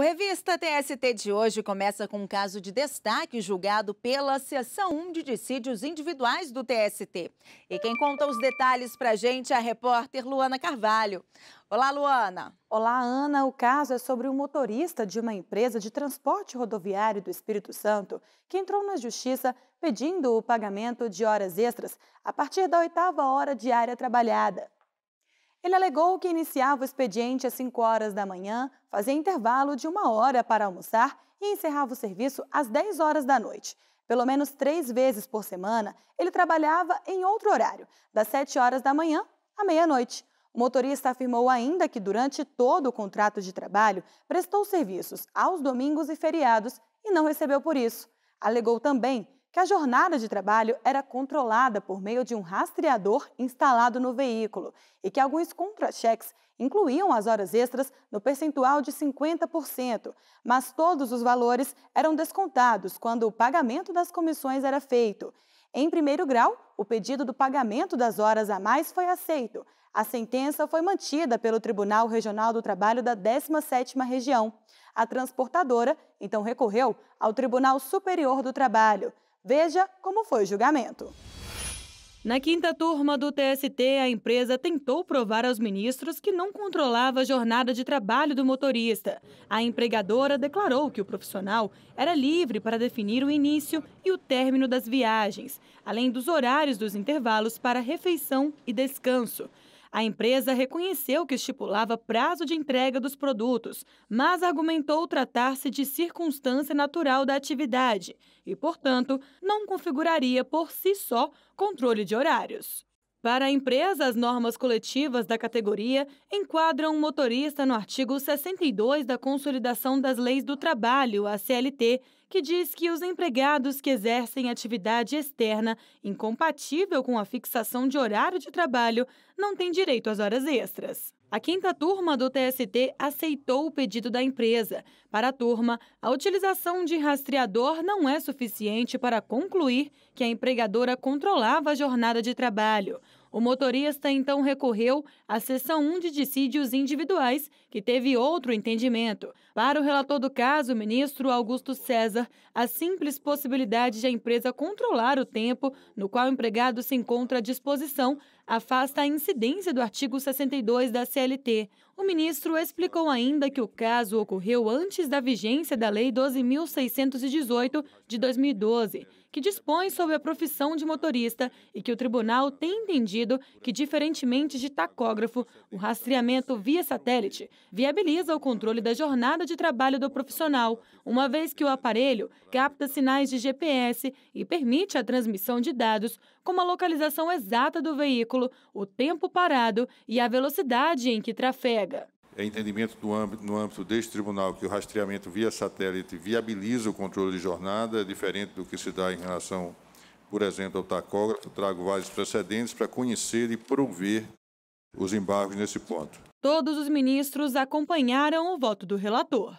O Revista TST de hoje começa com um caso de destaque julgado pela Seção 1 de Dissídios Individuais do TST. E quem conta os detalhes para a gente é a repórter Luana Carvalho. Olá, Luana. Olá, Ana. O caso é sobre um motorista de uma empresa de transporte rodoviário do Espírito Santo que entrou na justiça pedindo o pagamento de horas extras a partir da oitava hora diária trabalhada. Ele alegou que iniciava o expediente às 5 horas da manhã, fazia intervalo de uma hora para almoçar e encerrava o serviço às 10 horas da noite. Pelo menos três vezes por semana, ele trabalhava em outro horário, das 7 horas da manhã à meia-noite. O motorista afirmou ainda que, durante todo o contrato de trabalho, prestou serviços aos domingos e feriados e não recebeu por isso. Alegou também que a jornada de trabalho era controlada por meio de um rastreador instalado no veículo e que alguns contra-cheques incluíam as horas extras no percentual de 50%, mas todos os valores eram descontados quando o pagamento das comissões era feito. Em primeiro grau, o pedido do pagamento das horas a mais foi aceito. A sentença foi mantida pelo Tribunal Regional do Trabalho da 17ª Região. A transportadora então recorreu ao Tribunal Superior do Trabalho. Veja como foi o julgamento. Na quinta turma do TST, a empresa tentou provar aos ministros que não controlava a jornada de trabalho do motorista. A empregadora declarou que o profissional era livre para definir o início e o término das viagens, além dos horários dos intervalos para refeição e descanso. A empresa reconheceu que estipulava prazo de entrega dos produtos, mas argumentou tratar-se de circunstância natural da atividade e, portanto, não configuraria por si só controle de horários. Para a empresa, as normas coletivas da categoria enquadram o motorista no artigo 62 da Consolidação das Leis do Trabalho, a CLT, que diz que os empregados que exercem atividade externa incompatível com a fixação de horário de trabalho não têm direito às horas extras. A quinta turma do TST aceitou o pedido da empresa. Para a turma, a utilização de rastreador não é suficiente para concluir que a empregadora controlava a jornada de trabalho. O motorista então recorreu à seção 1 de dissídios individuais, que teve outro entendimento. Para o relator do caso, o ministro Augusto César, a simples possibilidade de a empresa controlar o tempo no qual o empregado se encontra à disposição afasta a incidência do artigo 62 da CLT. O ministro explicou ainda que o caso ocorreu antes da vigência da Lei 12.618 de 2012 que dispõe sobre a profissão de motorista e que o tribunal tem entendido que, diferentemente de tacógrafo, o rastreamento via satélite viabiliza o controle da jornada de trabalho do profissional, uma vez que o aparelho capta sinais de GPS e permite a transmissão de dados como a localização exata do veículo, o tempo parado e a velocidade em que trafega é entendimento âmbito, no âmbito deste tribunal que o rastreamento via satélite viabiliza o controle de jornada, é diferente do que se dá em relação, por exemplo, ao tacógrafo, trago vários precedentes para conhecer e prover os embargos nesse ponto. Todos os ministros acompanharam o voto do relator.